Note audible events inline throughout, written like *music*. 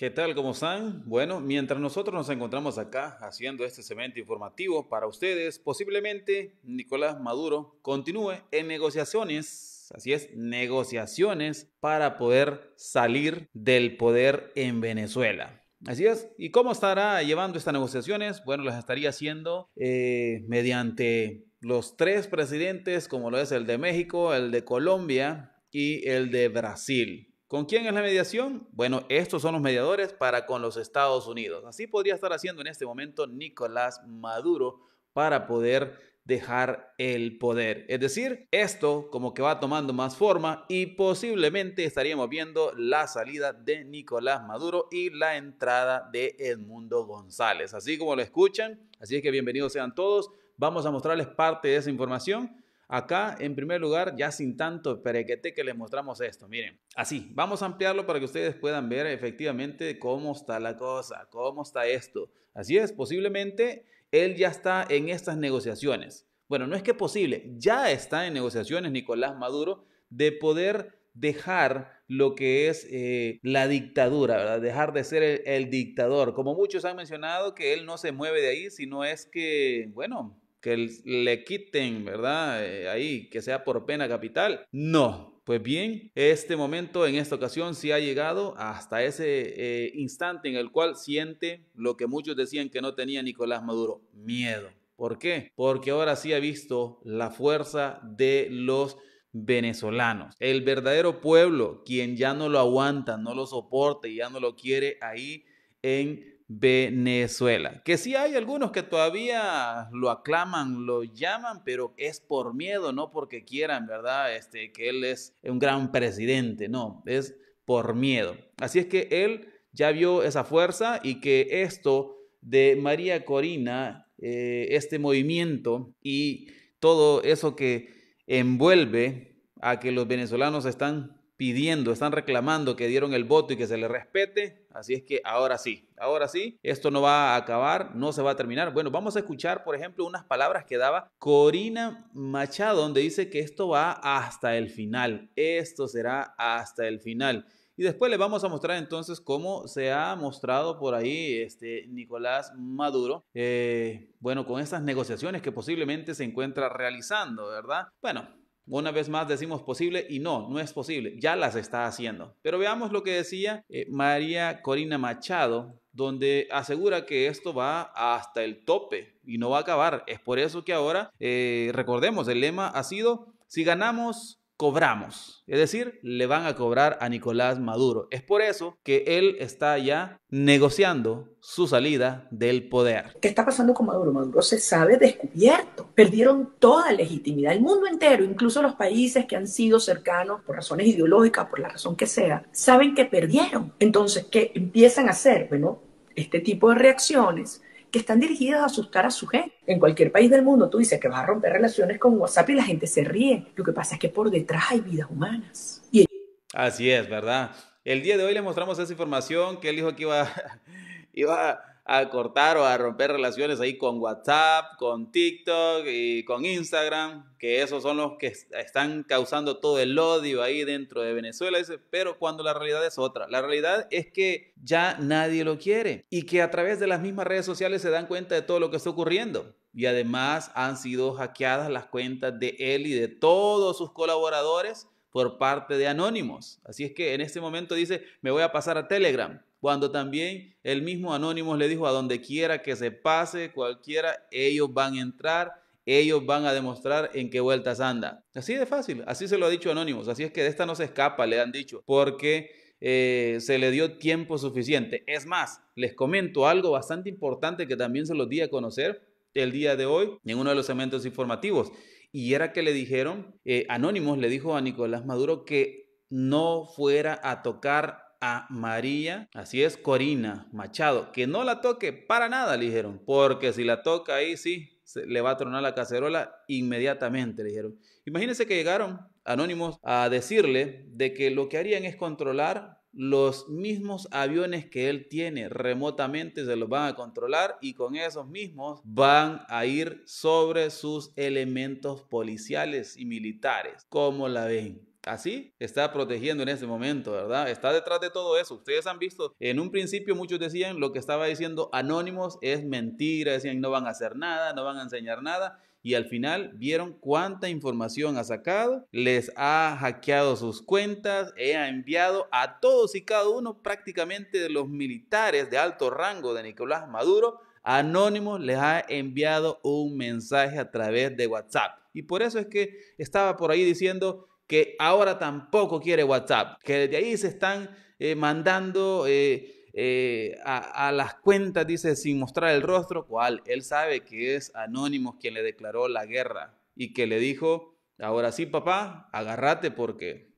¿Qué tal? ¿Cómo están? Bueno, mientras nosotros nos encontramos acá haciendo este segmento informativo para ustedes, posiblemente Nicolás Maduro continúe en negociaciones, así es, negociaciones para poder salir del poder en Venezuela. Así es. ¿Y cómo estará llevando estas negociaciones? Bueno, las estaría haciendo eh, mediante los tres presidentes, como lo es el de México, el de Colombia y el de Brasil. ¿Con quién es la mediación? Bueno, estos son los mediadores para con los Estados Unidos. Así podría estar haciendo en este momento Nicolás Maduro para poder dejar el poder. Es decir, esto como que va tomando más forma y posiblemente estaríamos viendo la salida de Nicolás Maduro y la entrada de Edmundo González. Así como lo escuchan, así es que bienvenidos sean todos. Vamos a mostrarles parte de esa información Acá, en primer lugar, ya sin tanto perequete que le mostramos esto, miren. Así, vamos a ampliarlo para que ustedes puedan ver efectivamente cómo está la cosa, cómo está esto. Así es, posiblemente él ya está en estas negociaciones. Bueno, no es que posible, ya está en negociaciones Nicolás Maduro de poder dejar lo que es eh, la dictadura, ¿verdad? dejar de ser el, dictador. Como muchos han mencionado, que él no se mueve de ahí, sino es que, bueno, que le quiten, ¿verdad? Eh, ahí, que sea por pena capital. No. Pues bien, este momento en esta ocasión sí ha llegado hasta ese eh, instante en el cual siente lo que muchos decían que no tenía Nicolás Maduro, miedo. ¿Por qué? Porque ahora sí ha visto la fuerza de los venezolanos. El verdadero pueblo, quien ya no lo aguanta, no lo soporta y ya no lo quiere ahí en Venezuela. Que sí hay algunos que todavía lo aclaman, lo llaman, pero es por miedo, no porque quieran, ¿verdad? Este, que él es un gran presidente, no, es por miedo. Así es que él ya vio esa fuerza y que esto de María Corina, eh, este movimiento y todo eso que envuelve a que los venezolanos están pidiendo, están reclamando que dieron el voto y que se le respete. Así es que ahora sí, ahora sí, esto no va a acabar, no se va a terminar. Bueno, vamos a escuchar, por ejemplo, unas palabras que daba Corina Machado, donde dice que esto va hasta el final, esto será hasta el final. Y después les vamos a mostrar entonces cómo se ha mostrado por ahí este Nicolás Maduro, eh, bueno, con estas negociaciones que posiblemente se encuentra realizando, ¿verdad? Bueno, una vez más decimos posible y no, no es posible, ya las está haciendo. Pero veamos lo que decía eh, María Corina Machado, donde asegura que esto va hasta el tope y no va a acabar. Es por eso que ahora, eh, recordemos, el lema ha sido, si ganamos cobramos. Es decir, le van a cobrar a Nicolás Maduro. Es por eso que él está ya negociando su salida del poder. ¿Qué está pasando con Maduro? Maduro se sabe descubierto. Perdieron toda legitimidad. El mundo entero, incluso los países que han sido cercanos por razones ideológicas, por la razón que sea, saben que perdieron. Entonces, ¿qué empiezan a hacer? Bueno, este tipo de reacciones que están dirigidas a asustar a su gente. En cualquier país del mundo tú dices que vas a romper relaciones con WhatsApp y la gente se ríe. Lo que pasa es que por detrás hay vidas humanas. Y... Así es, ¿verdad? El día de hoy le mostramos esa información que el hijo que iba, *laughs* iba a cortar o a romper relaciones ahí con WhatsApp, con TikTok y con Instagram, que esos son los que están causando todo el odio ahí dentro de Venezuela, pero cuando la realidad es otra. La realidad es que ya nadie lo quiere y que a través de las mismas redes sociales se dan cuenta de todo lo que está ocurriendo. Y además han sido hackeadas las cuentas de él y de todos sus colaboradores por parte de Anónimos. Así es que en este momento dice, me voy a pasar a Telegram cuando también el mismo Anónimos le dijo, a donde quiera que se pase, cualquiera, ellos van a entrar, ellos van a demostrar en qué vueltas anda. Así de fácil, así se lo ha dicho Anónimos, así es que de esta no se escapa, le han dicho, porque eh, se le dio tiempo suficiente. Es más, les comento algo bastante importante que también se los di a conocer el día de hoy en uno de los segmentos informativos, y era que le dijeron, eh, Anónimos le dijo a Nicolás Maduro que no fuera a tocar a María, así es, Corina Machado, que no la toque para nada, le dijeron, porque si la toca ahí sí, se le va a tronar la cacerola inmediatamente, le dijeron. Imagínense que llegaron anónimos a decirle de que lo que harían es controlar los mismos aviones que él tiene remotamente, se los van a controlar y con esos mismos van a ir sobre sus elementos policiales y militares. como la ven? así está protegiendo en ese momento, ¿verdad? Está detrás de todo eso. Ustedes han visto, en un principio muchos decían lo que estaba diciendo Anónimos es mentira, decían no van a hacer nada, no van a enseñar nada. Y al final vieron cuánta información ha sacado, les ha hackeado sus cuentas, eh, ha enviado a todos y cada uno prácticamente de los militares de alto rango de Nicolás Maduro Anónimos les ha enviado un mensaje a través de WhatsApp. Y por eso es que estaba por ahí diciendo, que ahora tampoco quiere WhatsApp, que desde ahí se están eh, mandando eh, eh, a, las cuentas, dice, sin mostrar el rostro, cual él sabe que es Anónimos quien le declaró la guerra y que le dijo, ahora sí, papá, agárrate porque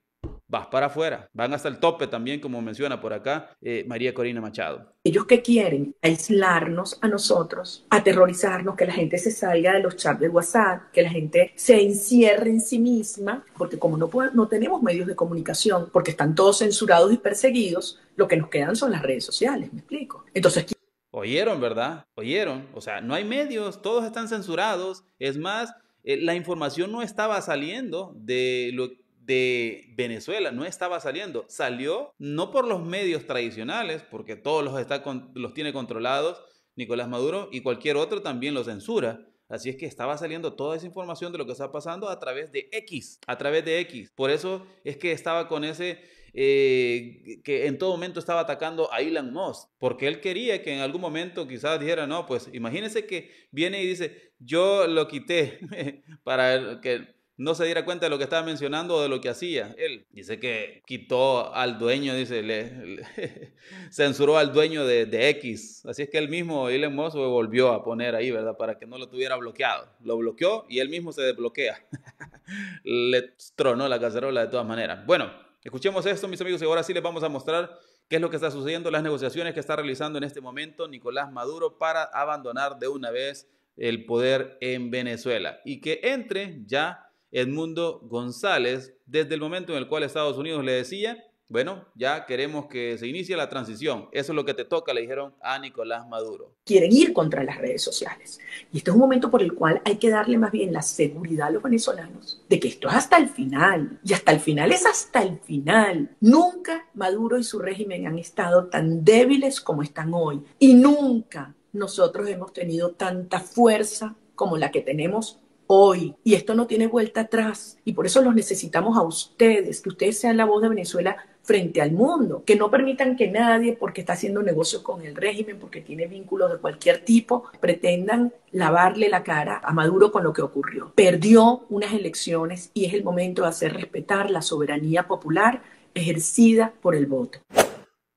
vas para afuera, van hasta el tope también, como menciona por acá eh, María Corina Machado. Ellos que quieren aislarnos a nosotros, aterrorizarnos, que la gente se salga de los chats de WhatsApp, que la gente se encierre en sí misma, porque como no, no tenemos medios de comunicación, porque están todos censurados y perseguidos, lo que nos quedan son las redes sociales, me explico. Entonces, Oyeron, ¿verdad? Oyeron. O sea, no hay medios, todos están censurados. Es más, eh, la información no estaba saliendo de lo de Venezuela no estaba saliendo. Salió no por los medios tradicionales, porque todos los, está los tiene controlados Nicolás Maduro y cualquier otro también lo censura. Así es que estaba saliendo toda esa información de lo que está pasando a través de X, a través de X. Por eso es que estaba con ese, eh, que en todo momento estaba atacando a Elon Musk, porque él quería que en algún momento quizás dijera, no, pues imagínense que viene y dice, yo lo quité *laughs* para que no se diera cuenta de lo que estaba mencionando o de lo que hacía. Él dice que quitó al dueño, dice, le, *laughs* censuró al dueño de, X. Así es que él mismo, Elon Musk, volvió a poner ahí, ¿verdad? Para que no lo tuviera bloqueado. Lo bloqueó y él mismo se desbloquea. *laughs* le tronó la cacerola de todas maneras. Bueno, escuchemos esto, mis amigos, y ahora sí les vamos a mostrar qué es lo que está sucediendo, las negociaciones que está realizando en este momento Nicolás Maduro para abandonar de una vez el poder en Venezuela y que entre ya Edmundo González, desde el momento en el cual Estados Unidos le decía, bueno, ya queremos que se inicie la transición. Eso es lo que te toca, le dijeron a Nicolás Maduro. Quieren ir contra las redes sociales. Y este es un momento por el cual hay que darle más bien la seguridad a los venezolanos de que esto es hasta el final. Y hasta el final es hasta el final. Nunca Maduro y su régimen han estado tan débiles como están hoy. Y nunca nosotros hemos tenido tanta fuerza como la que tenemos hoy. Y esto no tiene vuelta atrás. Y por eso los necesitamos a ustedes, que ustedes sean la voz de Venezuela frente al mundo, que no permitan que nadie, porque está haciendo negocios con el régimen, porque tiene vínculos de cualquier tipo, pretendan lavarle la cara a Maduro con lo que ocurrió. Perdió unas elecciones y es el momento de hacer respetar la soberanía popular ejercida por el voto.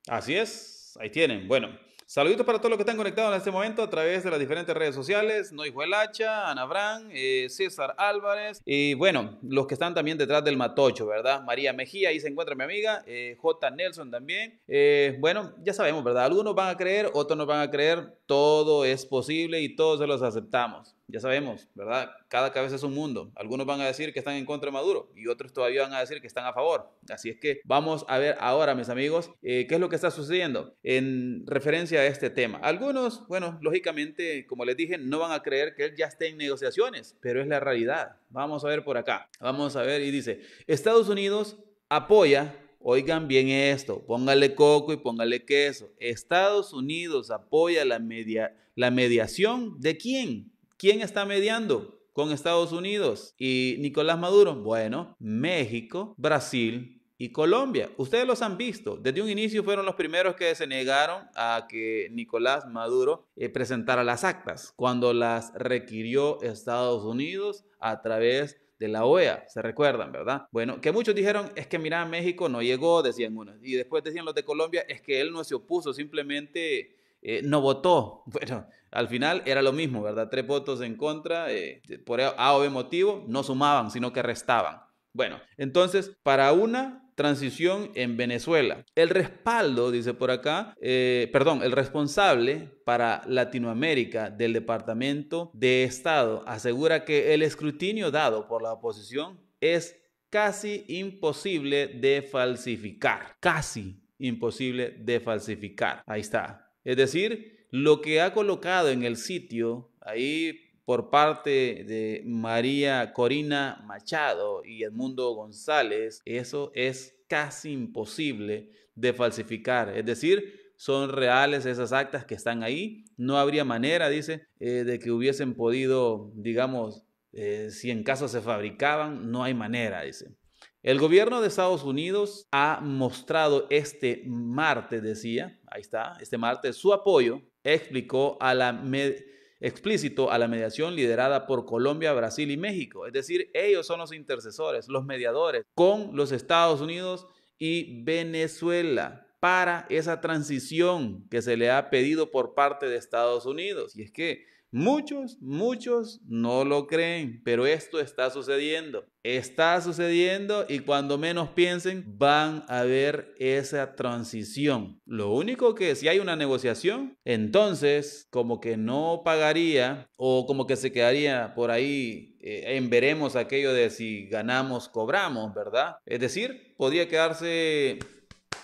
Así es, ahí tienen. Bueno, Saluditos para todos los que están conectados en este momento a través de las diferentes redes sociales. Hacha, Ana Bran, eh, César Álvarez y bueno, los que están también detrás del Matocho, ¿verdad? María Mejía, ahí se encuentra mi amiga, eh, J. Nelson también. Eh, bueno, ya sabemos, ¿verdad? Algunos van a creer, otros no van a creer. Todo es posible y todos se los aceptamos ya sabemos, ¿verdad? Cada cabeza es un mundo. Algunos van a decir que están en contra de Maduro y otros todavía van a decir que están a favor. Así es que vamos a ver ahora, mis amigos, eh, qué es lo que está sucediendo en referencia a este tema. Algunos, bueno, lógicamente, como les dije, no van a creer que él ya esté en negociaciones, pero es la realidad. Vamos a ver por acá. Vamos a ver y dice, Estados Unidos apoya Oigan bien esto, póngale coco y póngale queso. Estados Unidos apoya la, media, la mediación de quién? ¿Quién está mediando? con Estados Unidos y Nicolás Maduro? Bueno, México, Brasil y Colombia. Ustedes los han visto. Desde un inicio fueron los primeros que se negaron a que Nicolás Maduro eh, presentara las actas cuando las requirió Estados Unidos a través de la OEA, se recuerdan, ¿verdad? Bueno, que muchos dijeron, es que mira, México no llegó, decían unos, y después decían los de Colombia, es que él no se opuso, simplemente eh, no votó. *laughs* Bueno, al final era lo mismo, ¿verdad? Tres votos en contra, eh, por A o B motivo, no sumaban, sino que restaban. Bueno, entonces, para una transición en Venezuela. El respaldo, dice por acá, eh, perdón, el responsable para Latinoamérica del Departamento de Estado asegura que el escrutinio dado por la oposición es casi imposible de falsificar. Casi imposible de falsificar. Ahí está. Es decir, lo que ha colocado en el sitio, ahí por parte de María Corina Machado y Edmundo González, eso es casi imposible de falsificar. Es decir, son reales esas actas que están ahí. No habría manera, dice, eh, de que hubiesen podido, digamos, eh, si en casa se fabricaban, no hay manera, dice. El gobierno de Estados Unidos ha mostrado este martes, decía, ahí está, este martes, su apoyo explicó a la explícito a la mediación liderada por Colombia, Brasil y México. Es decir, ellos son los intercesores, los mediadores con los Estados Unidos y Venezuela para esa transición que se le ha pedido por parte de Estados Unidos. Y es que Muchos, muchos no lo creen, pero esto está sucediendo. Está sucediendo y cuando menos piensen van a ver esa transición. Lo único que si hay una negociación, entonces como que no pagaría o como que se quedaría por ahí eh, en veremos aquello de si ganamos, cobramos, ¿verdad? Es decir, podría quedarse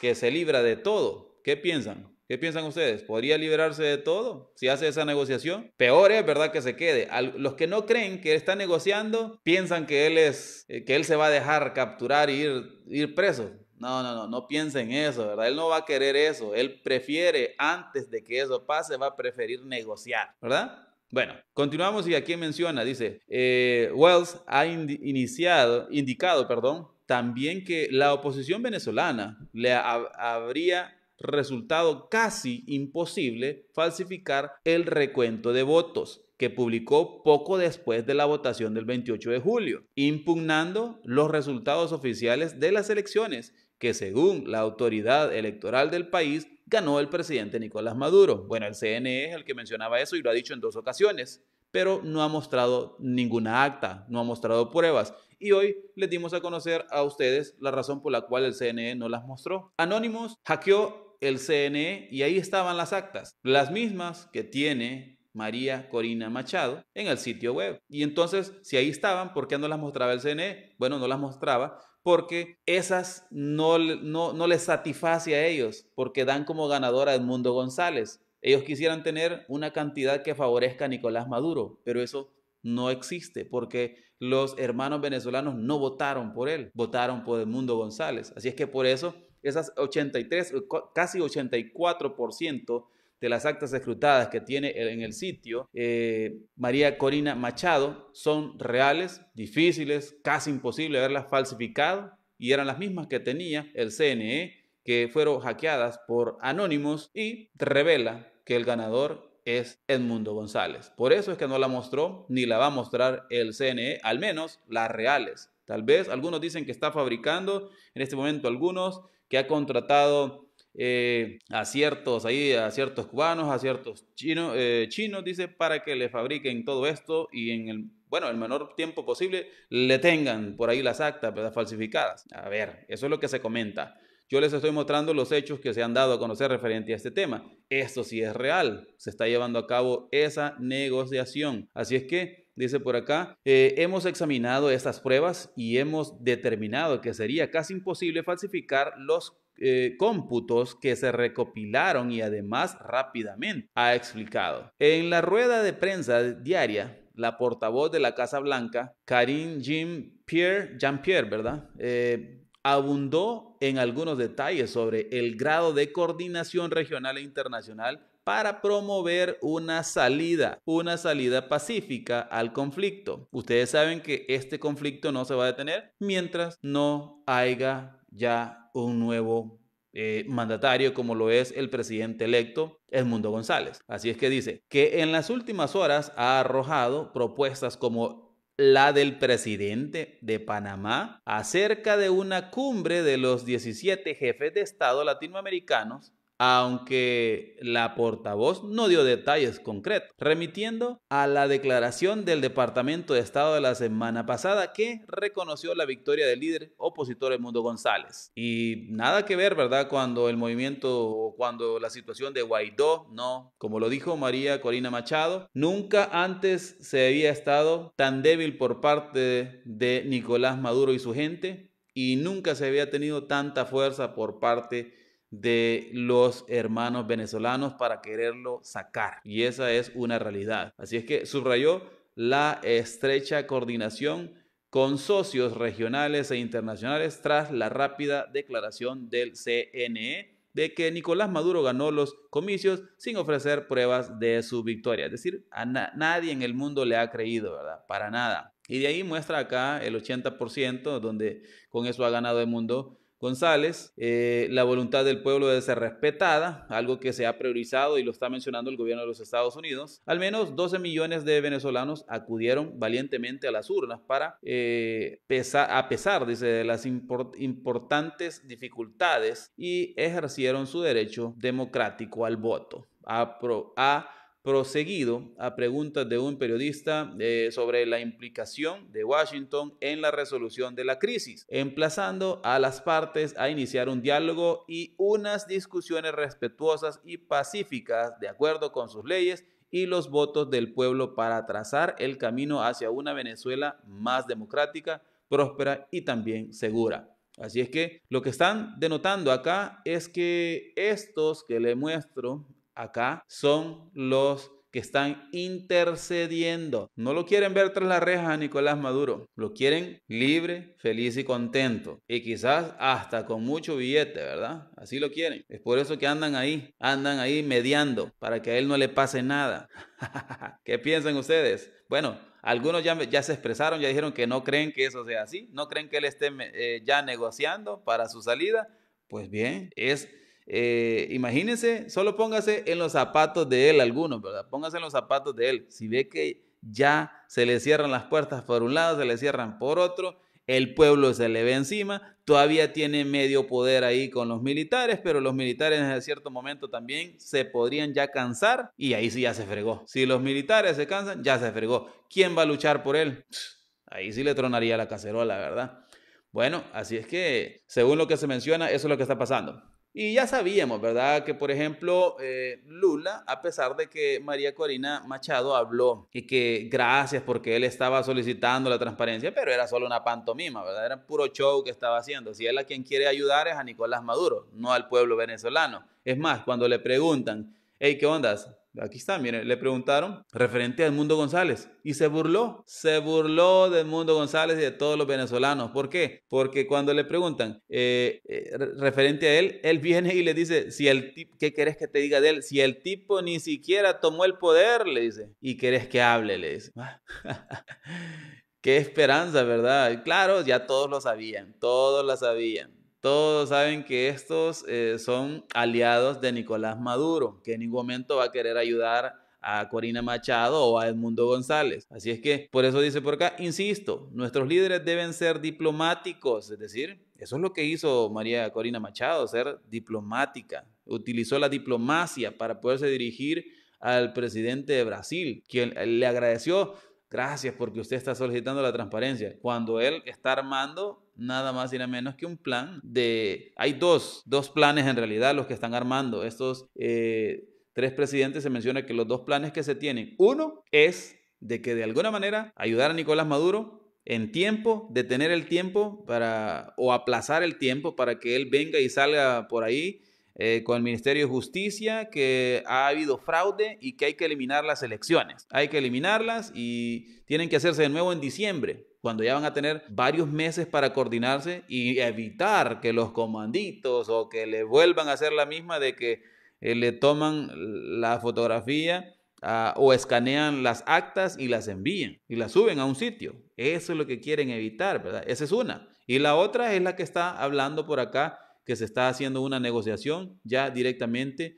que se libra de todo. ¿Qué piensan? ¿Qué piensan ustedes? ¿Podría liberarse de todo si hace esa negociación? Peor es, ¿verdad? Que se quede. Los que no creen que está negociando piensan que él, es, eh, que él se va a dejar capturar e ir, ir preso. No, no, no, no piensen eso, ¿verdad? Él no va a querer eso. Él prefiere, antes de que eso pase, va a preferir negociar, ¿verdad? Bueno, continuamos y aquí menciona, dice, eh, Wells ha iniciado, indicado, perdón, también que la oposición venezolana le habría resultado casi imposible falsificar el recuento de votos que publicó poco después de la votación del 28 de julio, impugnando los resultados oficiales de las elecciones que según la autoridad electoral del país ganó el presidente Nicolás Maduro. Bueno, el CNE es el que mencionaba eso y lo ha dicho en dos ocasiones, pero no ha mostrado ninguna acta, no ha mostrado pruebas. Y hoy les dimos a conocer a ustedes la razón por la cual el CNE no las mostró. Anónimos hackeó el CNE y ahí estaban las actas, las mismas que tiene María Corina Machado en el sitio web. Y entonces, si ahí estaban, ¿por qué no las mostraba el CNE? Bueno, no las mostraba porque esas no, no, no les satisface a ellos, porque dan como ganadora a Edmundo González. Ellos quisieran tener una cantidad que favorezca a Nicolás Maduro, pero eso no existe porque los hermanos venezolanos no votaron por él, votaron por Edmundo González. Así es que por eso esas 83, eh, casi 84% de las actas escrutadas que tiene en el sitio eh, María Corina Machado son reales, difíciles, casi imposible haberlas falsificado y eran las mismas que tenía el CNE que fueron hackeadas por anónimos y revela que el ganador es Edmundo González. Por eso es que no la mostró ni la va a mostrar el CNE, al menos las reales. Tal vez algunos dicen que está fabricando en este momento algunos que ha contratado eh, a ciertos ahí, a ciertos cubanos, a ciertos chinos, eh, chinos, dice, para que le fabriquen todo esto y en el bueno, el menor tiempo posible le tengan por ahí las actas falsificadas. A ver, eso es lo que se comenta. Yo les estoy mostrando los hechos que se han dado a conocer referente a este tema. Esto sí es real. Se está llevando a cabo esa negociación. Así es que dice por acá, eh, hemos examinado estas pruebas y hemos determinado que sería casi imposible falsificar los eh, cómputos que se recopilaron y además rápidamente, ha explicado. En la rueda de prensa diaria, la portavoz de la Casa Blanca, Karine Jean-Pierre, Jean-Pierre, ¿verdad? Eh, abundó en algunos detalles sobre el grado de coordinación regional e internacional para promover una salida, una salida pacífica al conflicto. Ustedes saben que este conflicto no se va a detener mientras no haya ya un nuevo eh, mandatario como lo es el presidente electo Edmundo González. Así es que dice que en las últimas horas ha arrojado propuestas como la del presidente de Panamá acerca de una cumbre de los 17 jefes de Estado latinoamericanos aunque la portavoz no dio detalles concretos, remitiendo a la declaración del Departamento de Estado de la semana pasada que reconoció la victoria del líder opositor Mundo González. Y nada que ver, ¿verdad? Cuando el movimiento cuando la situación de Guaidó, no, como lo dijo María Corina Machado, nunca antes se había estado tan débil por parte de Nicolás Maduro y su gente y nunca se había tenido tanta fuerza por parte de de los hermanos venezolanos para quererlo sacar. Y esa es una realidad. Así es que subrayó la estrecha coordinación con socios regionales e internacionales tras la rápida declaración del CNE de que Nicolás Maduro ganó los comicios sin ofrecer pruebas de su victoria. Es decir, a nadie en el mundo le ha creído, ¿verdad? Para nada. Y de ahí muestra acá el 80%, donde con eso ha ganado el mundo González, eh, la voluntad del pueblo debe ser respetada, algo que se ha priorizado y lo está mencionando el gobierno de los Estados Unidos. Al menos 12 millones de venezolanos acudieron valientemente a las urnas para, eh, a pesar dice, de las importantes dificultades y ejercieron su derecho democrático al voto. a, a proseguido a preguntas de un periodista eh, sobre la implicación de Washington en la resolución de la crisis, emplazando a las partes a iniciar un diálogo y unas discusiones respetuosas y pacíficas de acuerdo con sus leyes y los votos del pueblo para trazar el camino hacia una Venezuela más democrática, próspera y también segura. Así es que lo que están denotando acá es que estos que le muestro acá son los que están intercediendo. No lo quieren ver tras las rejas a Nicolás Maduro. Lo quieren libre, feliz y contento. Y quizás hasta con mucho billete, ¿verdad? Así lo quieren. Es por eso que andan ahí, andan ahí mediando para que a él no le pase nada. *laughs* ¿Qué piensan ustedes? Bueno, algunos ya, ya, se expresaron, ya dijeron que no creen que eso sea así, no creen que él esté eh, ya negociando para su salida. Pues bien, es eh, imagínense, solo póngase en los zapatos de él algunos, ¿verdad? Póngase en los zapatos de él. Si ve que ya se le cierran las puertas por un lado, se le cierran por otro, el pueblo se le ve encima, todavía tiene medio poder ahí con los militares, pero los militares en cierto momento también se podrían ya cansar y ahí sí ya se fregó. Si los militares se cansan, ya se fregó. ¿Quién va a luchar por él? Ahí sí le tronaría la cacerola, ¿verdad? Bueno, así es que, según lo que se menciona, eso es lo que está pasando. Y ya sabíamos, ¿verdad? Que, por ejemplo, eh, Lula, a pesar de que María Corina Machado habló y que gracias porque él estaba solicitando la transparencia, pero era solo una pantomima, ¿verdad? Era puro show que estaba haciendo. Si él a quien quiere ayudar es a Nicolás Maduro, no al pueblo venezolano. Es más, cuando le preguntan, hey, ¿qué ondas? Aquí están, miren, le preguntaron referente a Edmundo González y se burló, se burló de Edmundo González y de todos los venezolanos. ¿Por qué? Porque cuando le preguntan eh, eh, referente a él, él viene y le dice, si el ¿qué querés que te diga de él? Si el tipo ni siquiera tomó el poder, le dice, y querés que hable, le dice. *laughs* Qué esperanza, ¿verdad? claro, ya todos lo sabían, todos lo sabían todos saben que estos eh, son aliados de Nicolás Maduro, que en ningún momento va a querer ayudar a Corina Machado o a Edmundo González. Así es que por eso dice por acá, insisto, nuestros líderes deben ser diplomáticos, es decir, eso es lo que hizo María Corina Machado, ser diplomática. Utilizó la diplomacia para poderse dirigir al presidente de Brasil, quien le agradeció, gracias porque usted está solicitando la transparencia, cuando él está armando nada más y nada menos que un plan de... Hay dos, dos planes en realidad los que están armando. Estos eh, tres presidentes se menciona que los dos planes que se tienen, uno es de que de alguna manera ayudar a Nicolás Maduro en tiempo, detener el tiempo para, o aplazar el tiempo para que él venga y salga por ahí eh, con el Ministerio de Justicia que ha habido fraude y que hay que eliminar las elecciones. Hay que eliminarlas y tienen que hacerse de nuevo en diciembre cuando ya van a tener varios meses para coordinarse y evitar que los comanditos o que le vuelvan a hacer la misma de que eh, le toman la fotografía ah, o escanean las actas y las envíen y las suben a un sitio. Eso es lo que quieren evitar, ¿verdad? Esa es una. Y la otra es la que está hablando por acá, que se está haciendo una negociación ya directamente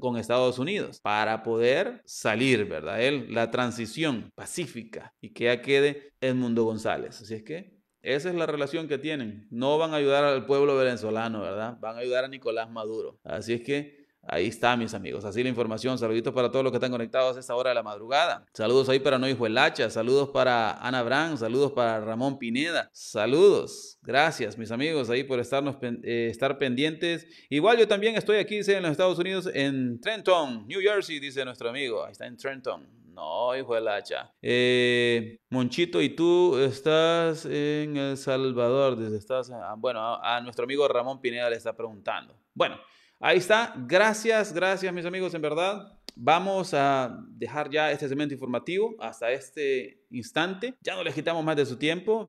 con, Estados Unidos para poder salir, ¿verdad? Él, la transición pacífica y que ya quede Edmundo González. Así es que esa es la relación que tienen. No van a ayudar al pueblo venezolano, ¿verdad? Van a ayudar a Nicolás Maduro. Así es que Ahí está, mis amigos. Así la información. Saluditos para todos los que están conectados a esta hora de la madrugada. Saludos ahí para Noy Huelacha. Saludos para Ana Brand. Saludos para Ramón Pineda. Saludos. Gracias, mis amigos, ahí por estarnos, eh, estar pendientes. Igual yo también estoy aquí, dice, en los Estados Unidos, en Trenton, New Jersey, dice nuestro amigo. Ahí está en Trenton. No, hijo de hacha. Eh, Monchito, y tú estás en El Salvador, desde estás. Ah, bueno, a, ah, ah, nuestro amigo Ramón Pineda le está preguntando. Bueno, Ahí está. Gracias, gracias mis amigos, en verdad. Vamos a dejar ya este segmento informativo hasta este instante. Ya no les quitamos más de su tiempo.